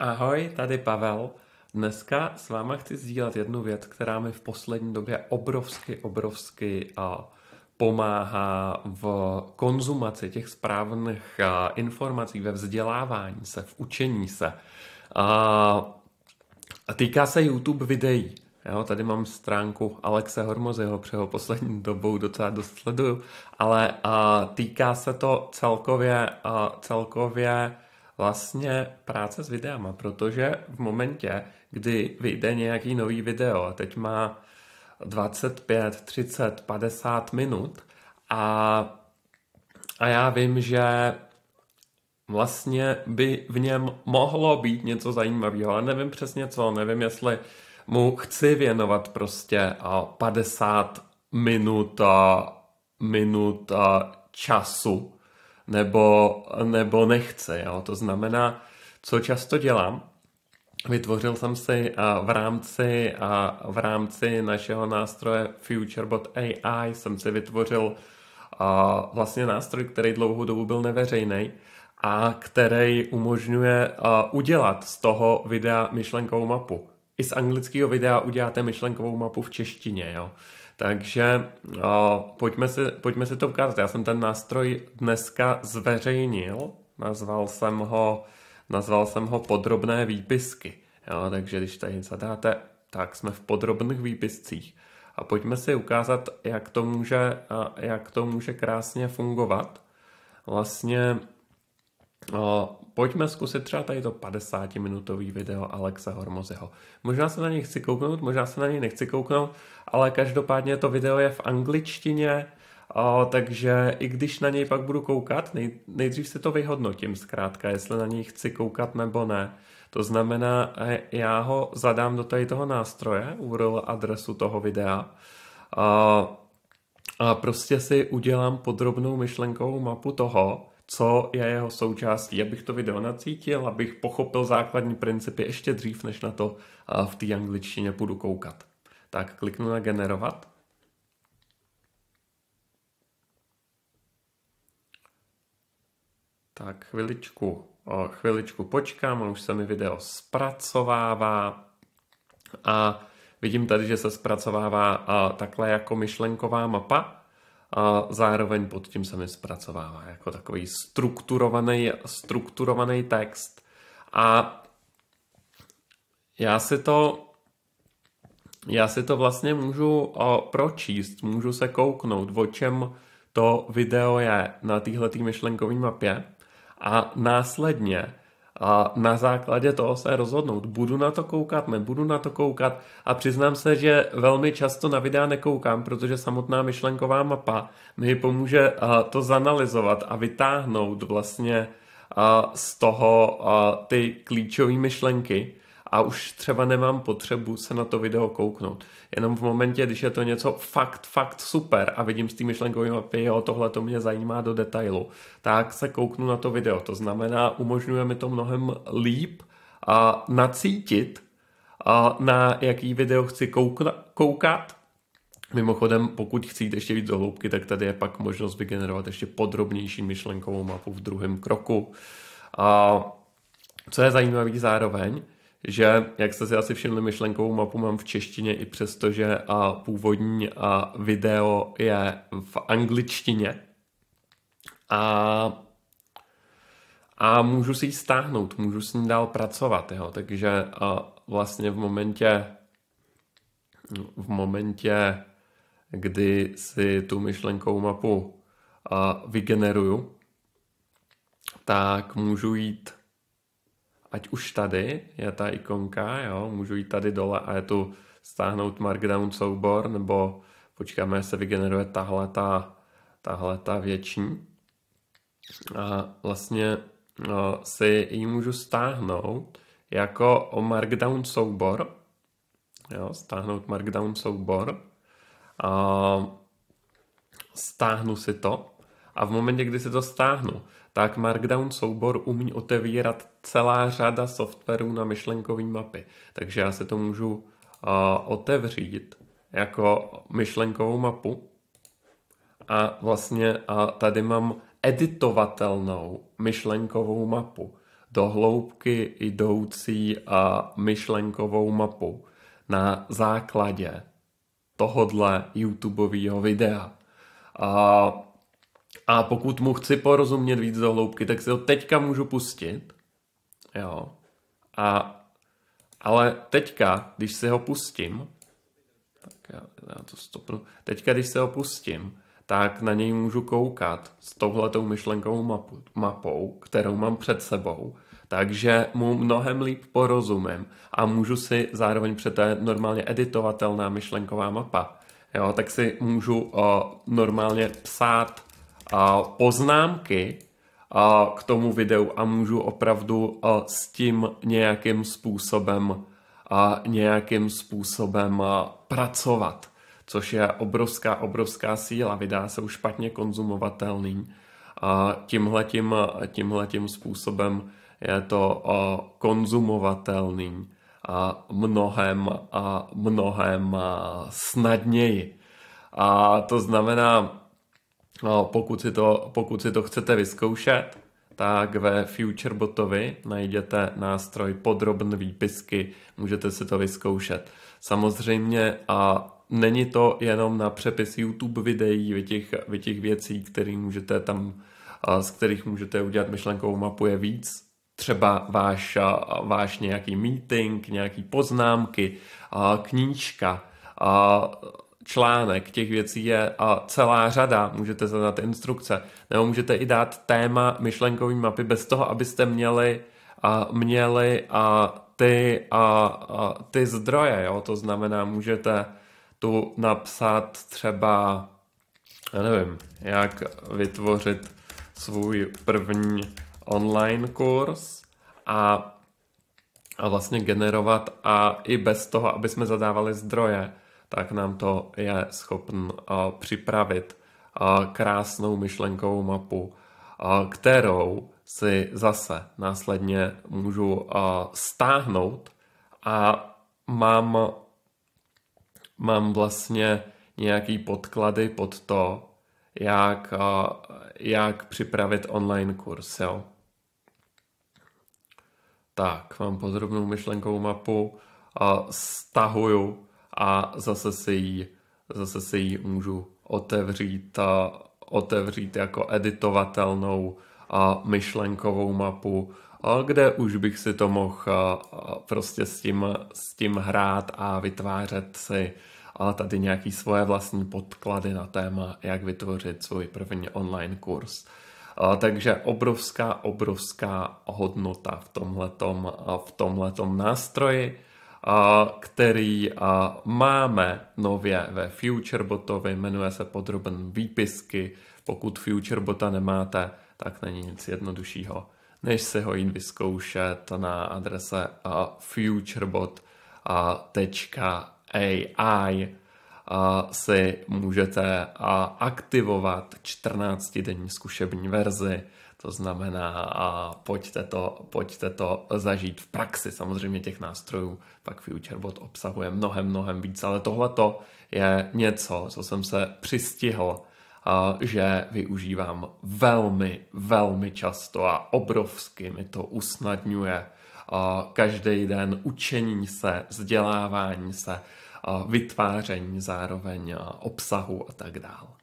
Ahoj, tady Pavel. Dneska s váma chci sdílet jednu věc, která mi v poslední době obrovsky, obrovsky a pomáhá v konzumaci těch správných informací, ve vzdělávání se, v učení se. A, týká se YouTube videí. Jo, tady mám stránku Alexe Hormozyho, přeho poslední dobou docela dost sleduju, ale a, týká se to celkově, a, celkově vlastně práce s videama, protože v momentě, kdy vyjde nějaký nový video a teď má 25, 30, 50 minut a, a já vím, že vlastně by v něm mohlo být něco zajímavého, ale nevím přesně co, nevím, jestli mu chci věnovat prostě 50 minut, minut času nebo, nebo nechce. Jo? To znamená, co často dělám, vytvořil jsem si v rámci, v rámci našeho nástroje FutureBot AI, jsem si vytvořil vlastně nástroj, který dlouhou dobu byl neveřejný a který umožňuje udělat z toho videa myšlenkovou mapu. I z anglického videa uděláte myšlenkovou mapu v češtině, jo. Takže o, pojďme, si, pojďme si to ukázat. Já jsem ten nástroj dneska zveřejnil, nazval jsem ho, nazval jsem ho podrobné výpisky. Jo, takže když tady zadáte, tak jsme v podrobných výpiscích. A pojďme si ukázat, jak to může, jak to může krásně fungovat. Vlastně No, pojďme zkusit třeba tady to 50-minutový video Alexa Hormozyho. Možná se na něj chci kouknout, možná se na něj nechci kouknout, ale každopádně to video je v angličtině, o, takže i když na něj pak budu koukat, nej, nejdřív si to vyhodnotím zkrátka, jestli na něj chci koukat nebo ne. To znamená, eh, já ho zadám do tady toho nástroje, URL adresu toho videa. O, a prostě si udělám podrobnou myšlenkovou mapu toho, co je jeho součástí, abych to video nacítil, abych pochopil základní principy ještě dřív, než na to v té angličtině půjdu koukat. Tak kliknu na generovat. Tak chviličku, chviličku počkám, on už se mi video zpracovává a vidím tady, že se zpracovává a, takhle jako myšlenková mapa a zároveň pod tím se mi zpracovává jako takový strukturovaný, strukturovaný text. A já si to já si to vlastně můžu o, pročíst, můžu se kouknout, o čem to video je na téhle myšlenkové mapě a následně a na základě toho se rozhodnout. Budu na to koukat, nebudu na to koukat a přiznám se, že velmi často na videa nekoukám, protože samotná myšlenková mapa mi pomůže eh, to zanalizovat a vytáhnout vlastně eh, z toho eh, ty klíčové myšlenky a už třeba nemám potřebu se na to video kouknout. Jenom v momentě, když je to něco fakt, fakt super a vidím s tím myšlenkovým mapy, jo, tohle to mě zajímá do detailu, tak se kouknu na to video. To znamená, umožňuje mi to mnohem líp a nacítit, a na jaký video chci koukna, koukat. Mimochodem, pokud chci jít ještě víc do hloubky, tak tady je pak možnost vygenerovat ještě podrobnější myšlenkovou mapu v druhém kroku. A co je zajímavý zároveň, že, jak jste si asi všimli, myšlenkovou mapu mám v češtině i přesto, že a původní a video je v angličtině. A, a můžu si ji stáhnout, můžu s ní dál pracovat, jo. takže a vlastně v momentě, v momentě, kdy si tu myšlenkovou mapu a, vygeneruju, tak můžu jít ať už tady je ta ikonka, jo, můžu jít tady dole a je tu stáhnout markdown soubor, nebo počkáme, se vygeneruje tahle ta, tahle ta větší. A vlastně no, si ji můžu stáhnout jako o markdown soubor, jo, stáhnout markdown soubor, a stáhnu si to a v momentě, kdy si to stáhnu, tak Markdown soubor umí otevírat celá řada softwarů na myšlenkové mapy. Takže já si to můžu uh, otevřít jako myšlenkovou mapu a vlastně uh, tady mám editovatelnou myšlenkovou mapu, do hloubky jdoucí a eh, myšlenkovou mapu na základě tohodle YouTubeového videa. Uh, a pokud mu chci porozumět víc do hloubky, tak si ho teďka můžu pustit. Jo. A, ale teďka, když si ho pustím, tak já, já to stopnu. Teďka, když se ho pustím, tak na něj můžu koukat s touhletou myšlenkovou mapu, mapou, kterou mám před sebou. Takže mu mnohem líp porozumím a můžu si zároveň před té normálně editovatelná myšlenková mapa, jo, tak si můžu o, eh, normálně psát poznámky k tomu videu a můžu opravdu s tím nějakým způsobem nějakým způsobem pracovat, což je obrovská, obrovská síla. se jsou špatně konzumovatelný. Tímhle tím způsobem je to konzumovatelný a mnohem, a mnohem snadněji. A to znamená, No, pokud si, to, pokud si to chcete vyzkoušet, tak ve Futurebotovi najdete nástroj podrobné výpisky, můžete si to vyzkoušet. Samozřejmě a není to jenom na přepis YouTube videí, vy těch, vy těch věcí, který můžete tam, z kterých můžete udělat myšlenkovou mapu je víc, třeba váš, váš nějaký meeting, nějaký poznámky, knížka, článek, těch věcí je a celá řada, můžete zadat instrukce, nebo můžete i dát téma myšlenkové mapy bez toho, abyste měli, a, měli a, ty, a, a, ty zdroje, jo? to znamená, můžete tu napsat třeba, já nevím, jak vytvořit svůj první online kurz a, a vlastně generovat a i bez toho, aby jsme zadávali zdroje tak nám to je schopen připravit krásnou myšlenkovou mapu, kterou si zase následně můžu stáhnout a mám, mám vlastně nějaký podklady pod to, jak, jak připravit online kurz. Jo. Tak, mám podrobnou myšlenkovou mapu, stahuju a zase si ji, zase si ji můžu otevřít, a otevřít jako editovatelnou a myšlenkovou mapu, a kde už bych si to mohl prostě s tím, s tím hrát a vytvářet si a tady nějaký svoje vlastní podklady na téma, jak vytvořit svůj první online kurz. A, takže obrovská, obrovská hodnota v tomhletom, v tomhletom nástroji který máme nově ve FutureBotovi, jmenuje se podroben výpisky. Pokud FutureBota nemáte, tak není nic jednoduššího, než se ho jít vyzkoušet na adrese futurebot.ai si můžete aktivovat 14-denní zkušební verzi to znamená, a pojďte, to, pojďte to zažít v praxi. Samozřejmě těch nástrojů pak FutureBot obsahuje mnohem, mnohem víc, ale tohleto je něco, co jsem se přistihl, že využívám velmi, velmi často a obrovsky mi to usnadňuje každý den učení se, vzdělávání se, vytváření zároveň obsahu a tak dále.